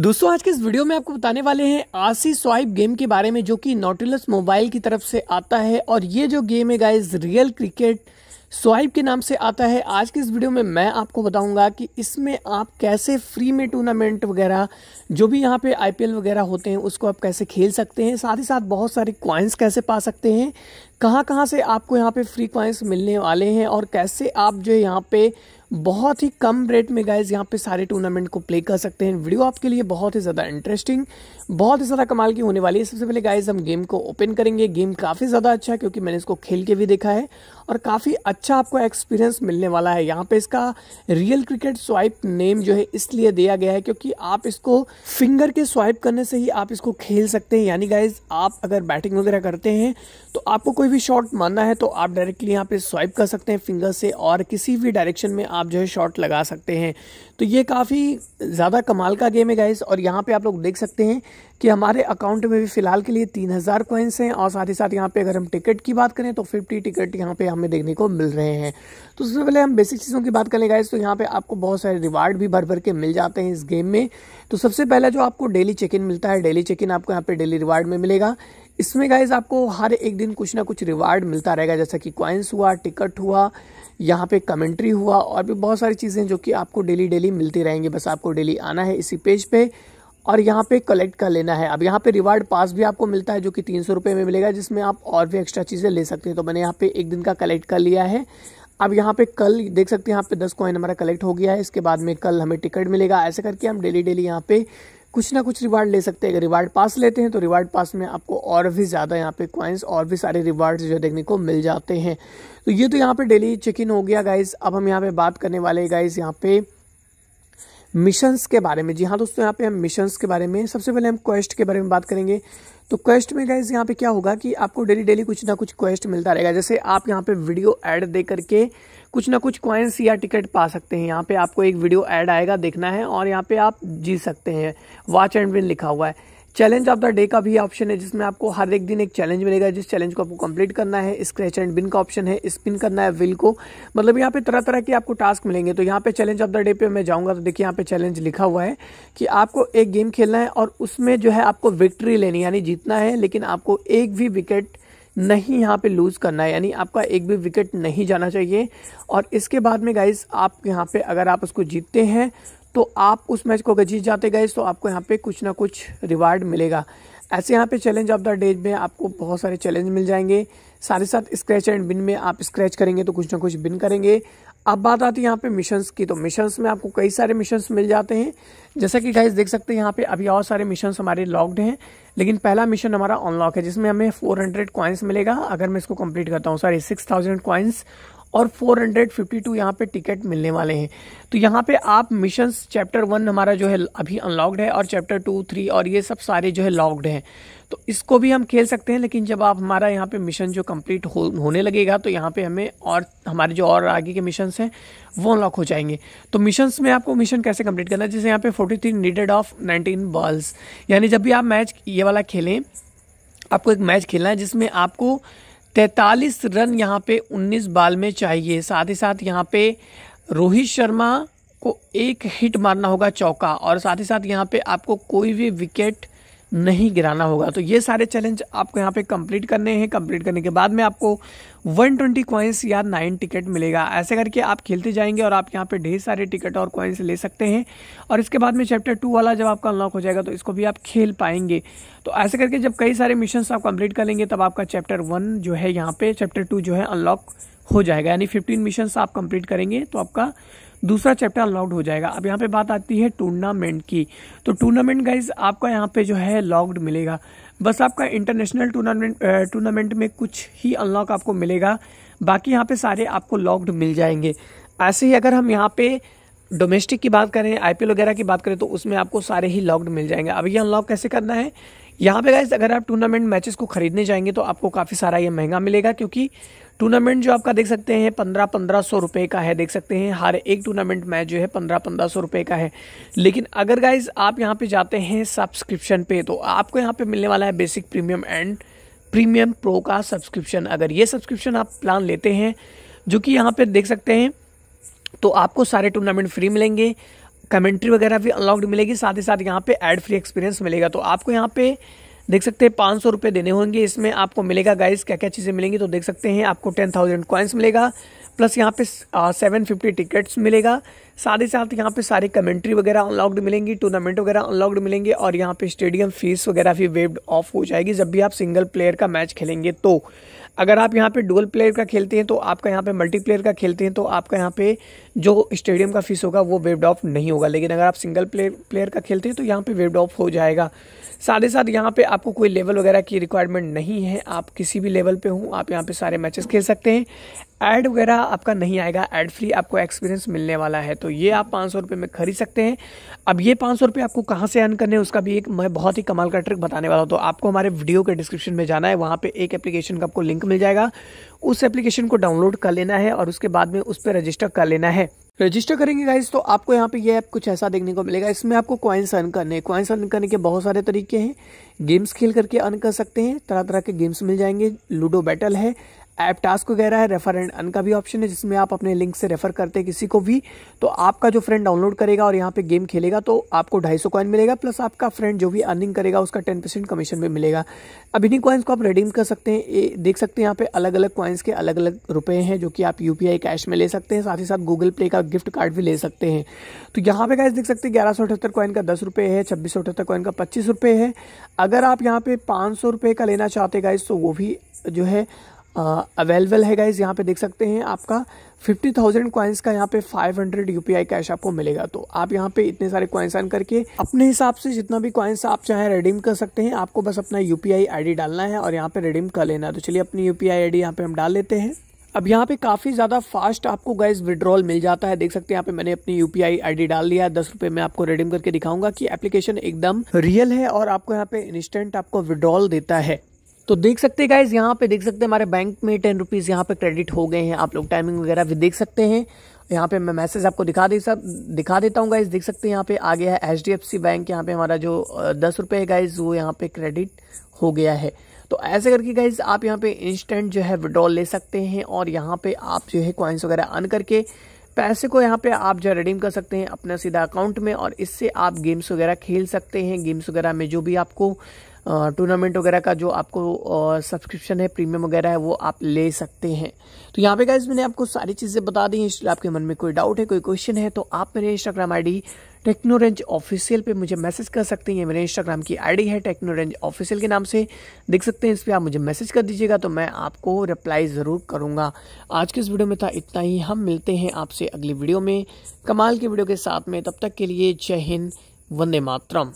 दोस्तों आज के इस वीडियो में आपको बताने वाले हैं आसी स्वाइप गेम के बारे में जो कि नोटिलस मोबाइल की तरफ से आता है और ये जो गेम है गाइज रियल क्रिकेट स्वाइप के नाम से आता है आज के इस वीडियो में मैं आपको बताऊंगा कि इसमें आप कैसे फ्री में टूर्नामेंट वगैरह जो भी यहाँ पे आईपीएल वगैरह होते हैं उसको आप कैसे खेल सकते हैं साथ ही साथ बहुत सारे क्वाइंस कैसे पा सकते हैं कहाँ कहाँ से आपको यहाँ पे फ्री क्वाइंस मिलने वाले हैं और कैसे आप जो है यहाँ पे बहुत ही कम रेट में गाइज यहाँ पे सारे टूर्नामेंट को प्ले कर सकते हैं वीडियो आपके लिए बहुत ही ज़्यादा इंटरेस्टिंग बहुत ही ज़्यादा कमाल की होने वाली है सबसे पहले गाइज हम गेम को ओपन करेंगे गेम काफ़ी ज़्यादा अच्छा है क्योंकि मैंने इसको खेल के भी देखा है और काफ़ी अच्छा आपको एक्सपीरियंस मिलने वाला है यहाँ पे इसका रियल क्रिकेट स्वाइप नेम जो है इसलिए दिया गया है क्योंकि आप इसको फिंगर के स्वाइप करने से ही आप इसको खेल सकते हैं यानी गाइज आप अगर बैटिंग वगैरह करते हैं तो आपको कोई भी शॉट मानना है तो आप डायरेक्टली यहाँ पे स्वाइप कर सकते हैं फिंगर से और किसी भी डायरेक्शन में आप आप जो है शॉट लगा सकते हैं तो ये काफ़ी ज़्यादा कमाल का गेम है गाइस और यहाँ पे आप लोग देख सकते हैं कि हमारे अकाउंट में भी फ़िलहाल के लिए तीन हज़ार कोइंस हैं और साथ ही साथ यहाँ पे अगर हम टिकट की बात करें तो फिफ्टी टिकट यहाँ पे हमें देखने को मिल रहे हैं तो सबसे पहले हम बेसिक चीज़ों की बात करें गाइस तो यहाँ पर आपको बहुत सारे रिवार्ड भी भर भर के मिल जाते हैं इस गेम में तो सबसे पहला जो आपको डेली चेक इन मिलता है डेली चेक इन आपको यहाँ पर डेली रिवार्ड में मिलेगा इसमें गाइज आपको हर एक दिन कुछ ना कुछ रिवार्ड मिलता रहेगा जैसा कि क्वाइंस हुआ टिकट हुआ यहाँ पे कमेंट्री हुआ और भी बहुत सारी चीज़ें जो कि आपको डेली डेली मिलती रहेंगी बस आपको डेली आना है इसी पेज पे और यहाँ पे कलेक्ट कर लेना है अब यहाँ पे रिवार्ड पास भी आपको मिलता है जो कि तीन सौ रुपये में मिलेगा जिसमें आप और भी एक्स्ट्रा चीज़ें ले सकते हैं तो मैंने यहाँ पे एक दिन का कलेक्ट कर लिया है अब यहाँ पे कल देख सकते हैं यहाँ पे दस कॉइन हमारा कलेक्ट हो गया है इसके बाद में कल हमें टिकट मिलेगा ऐसे करके हम डेली डेली यहाँ पे कुछ ना कुछ रिवार्ड ले सकते हैं अगर रिवार्ड पास लेते हैं तो रिवार्ड पास में आपको और भी ज़्यादा यहाँ पे क्वाइंस और भी सारे रिवार्ड्स जो देखने को मिल जाते हैं तो ये तो यहाँ पे डेली चेक इन हो गया गाइज अब हम यहाँ पे बात करने वाले गाइज यहाँ पे मिशंस के बारे में जी हाँ दोस्तों यहाँ पे हम मिशंस के बारे में सबसे पहले हम क्वेस्ट के बारे में बात करेंगे तो क्वेस्ट में गाइज यहाँ पे क्या होगा कि आपको डेली डेली कुछ ना कुछ क्वेस्ट मिलता रहेगा जैसे आप यहाँ पे वीडियो ऐड दे करके कुछ ना कुछ क्वाइंस या टिकट पा सकते हैं यहाँ पे आपको एक वीडियो ऐड आएगा देखना है और यहाँ पे आप जीत सकते हैं वॉच एंड विन लिखा हुआ है चैलेंज ऑफ द डे का भी ऑप्शन है जिसमें आपको हर एक दिन एक चैलेंज मिलेगा जिस चैलेंज को आपको कंप्लीट करना है स्क्रैच एंड बिन का ऑप्शन है स्पिन करना है विल को मतलब यहाँ पे तरह तरह के आपको टास्क मिलेंगे तो यहाँ पे चैलेंज ऑफ द डे पे मैं जाऊँगा तो देखिए यहाँ पे चैलेंज लिखा हुआ है कि आपको एक गेम खेलना है और उसमें जो है आपको विक्ट्री लेनी यानी जीतना है लेकिन आपको एक भी विकेट नहीं यहाँ पे लूज़ करना है यानी आपका एक भी विकेट नहीं जाना चाहिए और इसके बाद में गाइज आप यहाँ पे अगर आप उसको जीतते हैं तो आप उस मैच को अगर जीत जाते गए तो आपको यहाँ पे कुछ ना कुछ रिवार्ड मिलेगा ऐसे यहाँ पे चैलेंज ऑफ द डे में आपको बहुत सारे चैलेंज मिल जाएंगे साथ ही साथ स्क्रैच एंड बिन में आप स्क्रैच करेंगे तो कुछ ना कुछ बिन करेंगे अब बात आती है यहाँ पे मिशंस की तो मिशंस में आपको कई सारे मिशंस मिल जाते हैं जैसा कि गाइस देख सकते हैं यहाँ पे अभी और सारे मिशंस हमारे लॉक्ड हैं लेकिन पहला मिशन हमारा अनलॉक है जिसमें हमें 400 हंड्रेड क्वाइंस मिलेगा अगर मैं इसको कंप्लीट करता हूँ सॉरी 6000 थाउजेंड क्वाइंस और 452 यहाँ पे टिकट मिलने वाले हैं तो यहाँ पे आप मिशन चैप्टर वन हमारा जो है अभी अनलॉक्ड है और चैप्टर टू थ्री और ये सब सारे जो है लॉकड हैं तो इसको भी हम खेल सकते हैं लेकिन जब आप हमारा यहाँ पे मिशन जो कंप्लीट हो, होने लगेगा तो यहाँ पे हमें और हमारे जो और आगे के मिशन हैं वो अनलॉक हो जाएंगे तो मिशन में आपको मिशन कैसे कंप्लीट करना है जैसे यहाँ पे 43 नीडेड ऑफ 19 बॉल्स यानी जब भी आप मैच ये वाला खेलें आपको एक मैच खेलना है जिसमें आपको तैतालीस रन यहाँ पे 19 बाल में चाहिए साथ ही साथ यहाँ पे रोहित शर्मा को एक हिट मारना होगा चौका और साथ ही साथ यहाँ पे आपको कोई भी विकेट नहीं गिराना होगा तो ये सारे चैलेंज आपको यहाँ पे कंप्लीट करने हैं कंप्लीट करने के बाद में आपको 120 ट्वेंटी कॉइन्स या नाइन टिकट मिलेगा ऐसे करके आप खेलते जाएंगे और आप यहाँ पे ढेर सारे टिकट और कॉइन्स ले सकते हैं और इसके बाद में चैप्टर टू वाला जब आपका अनलॉक हो जाएगा तो इसको भी आप खेल पाएंगे तो ऐसे करके जब कई सारे मिशन आप कंप्लीट कर लेंगे तब आपका चैप्टर वन जो है यहाँ पे चैप्टर टू जो है अनलॉक हो जाएगा यानी फिफ्टीन मिशन आप कंप्लीट करेंगे तो आपका दूसरा चैप्टर लॉक्ड हो जाएगा अब यहाँ पे बात आती है टूर्नामेंट की तो टूर्नामेंट गाइज आपका यहाँ पे जो है लॉक्ड मिलेगा बस आपका इंटरनेशनल टूर्नामेंट टूर्नामेंट में कुछ ही अनलॉक आपको मिलेगा बाकी यहाँ पे सारे आपको लॉक्ड मिल जाएंगे ऐसे ही अगर हम यहाँ पे डोमेस्टिक की बात करें आईपीएल वगैरह की बात करें तो उसमें आपको सारे ही लॉक्ड मिल जाएंगे अब ये अनलॉक कैसे करना है यहाँ पे गाइज अगर आप टूर्नामेंट मैचेस को खरीदने जाएंगे तो आपको काफ़ी सारा ये महंगा मिलेगा क्योंकि टूर्नामेंट जो आपका देख सकते हैं पंद्रह पंद्रह सौ रुपये का है देख सकते हैं हर एक टूर्नामेंट मैच जो है पंद्रह पंद्रह सौ रुपये का है लेकिन अगर गाइज आप यहाँ पे जाते हैं सब्सक्रिप्शन पे तो आपको यहाँ पे मिलने वाला है basic premium and premium pro का सब्सक्रिप्शन अगर ये सब्सक्रिप्शन आप प्लान लेते हैं जो कि यहाँ पर देख सकते हैं तो आपको सारे टूर्नामेंट फ्री मिलेंगे कमेंट्री वगैरह भी अनलॉक्ड मिलेगी साथ ही साथ यहाँ पे एड फ्री एक्सपीरियंस मिलेगा तो आपको यहाँ पे देख सकते हैं पाँच सौ रुपये देने होंगे इसमें आपको मिलेगा गाइस क्या क्या चीज़ें मिलेंगी तो देख सकते हैं आपको टेन थाउजेंड कॉइन्स मिलेगा प्लस यहाँ पे सेवन फिफ्टी टिकट्स मिलेगा साथ ही साथ यहाँ पे सारी कमेंट्री वगैरह अनलॉक्ड मिलेंगी टूर्नामेंट वगैरह अनलॉक्ड मिलेंगे और यहाँ पे स्टेडियम फीस वगैरह भी वेव्ड ऑफ हो जाएगी जब भी आप सिंगल प्लेयर का मैच खेलेंगे तो अगर आप यहाँ पे डुअल प्लेयर का खेलते हैं तो आपका यहाँ पे मल्टीप्लेयर का खेलते हैं तो आपका यहाँ पे जो स्टेडियम का फीस होगा वो वेव्ड ऑफ नहीं होगा लेकिन अगर आप सिंगल प्लेयर प्लेयर का खेलते हैं तो यहाँ पे वेव्ड ऑफ हो जाएगा साथ ही साथ यहाँ पे आपको कोई लेवल वगैरह की रिक्वायरमेंट नहीं है आप किसी भी लेवल पे हूँ आप यहाँ पे सारे मैचेस खेल सकते हैं ऐड वगैरह आपका नहीं आएगा ऐड फ्री आपको एक्सपीरियंस मिलने वाला है तो ये आप पाँच सौ रुपये में खरीद सकते हैं अब ये पाँच सौ रुपये आपको कहाँ से अर्न करने हैं उसका भी एक मैं बहुत ही कमाल का ट्रिक बताने वाला हूँ तो आपको हमारे वीडियो के डिस्क्रिप्शन में जाना है वहाँ पे एक एप्लीकेशन का आपको लिंक मिल जाएगा उस एप्लीकेशन को डाउनलोड कर लेना है और उसके बाद में उस पर रजिस्टर कर लेना है रजिस्टर करेंगे गाइज तो आपको यहाँ पे ये ऐप कुछ ऐसा देखने को मिलेगा इसमें आपको कॉइन्स अर्न करने हैं कॉइन्स अर्न करने के बहुत सारे तरीके हैं गेम्स खेल करके अर्न कर सकते हैं तरह तरह के गेम्स मिल जाएंगे लूडो बैटल है ऐप टास्क वगैरह है रेफर एंड अन का भी ऑप्शन है जिसमें आप अपने लिंक से रेफर करते हैं किसी को भी तो आपका जो फ्रेंड डाउनलोड करेगा और यहाँ पे गेम खेलेगा तो आपको ढाई सौ कॉइन मिलेगा प्लस आपका फ्रेंड जो भी अर्निंग करेगा उसका टेन परसेंट कमीशन भी मिलेगा अब इन्हीं कॉइन्स को आप रिडीम कर सकते हैं देख सकते हैं यहाँ पे अलग अलग कॉइन्स के अलग अलग रुपए हैं जो कि आप यू कैश में ले सकते हैं साथ ही साथ गूगल पे का गिफ्ट कार्ड भी ले सकते हैं तो यहाँ पे कैसे देख सकते हैं ग्यारह सौ अठहत्तर कॉइन का दस रुपये है छब्बीस सौ अठहत्तर कॉइन का पच्चीस रुपये है अगर आप यहाँ पे पाँच सौ रुपये का लेना चाहते गाइज तो वो भी जो है अवेलेबल है गाइज यहाँ पे देख सकते हैं आपका फिफ्टी थाउजेंड कॉइन्स का यहाँ पे फाइव हंड्रेड यू कैश आपको मिलेगा तो आप यहाँ पे इतने सारे कॉइन्स अर्न करके अपने हिसाब से जितना भी कॉइन्स आप चाहे रिडीम कर सकते हैं आपको बस अपना यू पी डालना है और यहाँ पे रिडीम कर लेना है तो चलिए अपनी यू पी आई यहाँ पे हम डाल लेते हैं अब यहाँ पे काफ़ी ज़्यादा फास्ट आपको गैस विड्रॉल मिल जाता है देख सकते हैं यहाँ पे मैंने अपनी यू पी आई डाल दिया है दस रुपये में आपको रिडीम करके दिखाऊंगा कि एप्लीकेशन एकदम रियल है और आपको यहाँ पे इंस्टेंट आपको विड्रॉल देता है तो देख सकते हैं गाइज यहाँ पे देख सकते हैं हमारे बैंक में टेन रुपीज़ यहाँ पे क्रेडिट हो गए हैं आप लोग टाइमिंग वगैरह भी देख सकते हैं यहाँ पे मैं मैसेज आपको दिखा दे सब दिखा देता हूँ गाइज देख सकते हैं यहाँ पे आ गया है एच बैंक यहाँ पे हमारा जो दस रुपए है गाइज वो यहाँ पे क्रेडिट हो गया है तो ऐसे करके गाइज आप यहाँ पे इंस्टेंट जो है विड्रॉल ले सकते हैं और यहाँ पे आप जो है क्वाइंस वगैरह अन करके पैसे को यहाँ पे आप जो रिडीम कर सकते हैं अपना सीधा अकाउंट में और इससे आप गेम्स वगैरह खेल सकते हैं गेम्स वगैरह में जो भी आपको टूर्नामेंट वगैरह का जो आपको सब्सक्रिप्शन है प्रीमियम वगैरह है वो आप ले सकते हैं तो यहाँ पे गाइज मैंने आपको सारी चीज़ें बता दी हैं इसलिए आपके मन में कोई डाउट है कोई क्वेश्चन है तो आप मेरे इंस्टाग्राम आई टेक्नोरेंज ऑफिशियल पे मुझे मैसेज कर सकते हैं ये मेरे इंस्टाग्राम की आईडी है टेक्नोरेंज ऑफिशियल के नाम से देख सकते हैं इस पर आप मुझे मैसेज कर दीजिएगा तो मैं आपको रिप्लाई ज़रूर करूँगा आज के इस वीडियो में था इतना ही हम मिलते हैं आपसे अगली वीडियो में कमाल की वीडियो के साथ में तब तक के लिए जय हिंद वंदे मातरम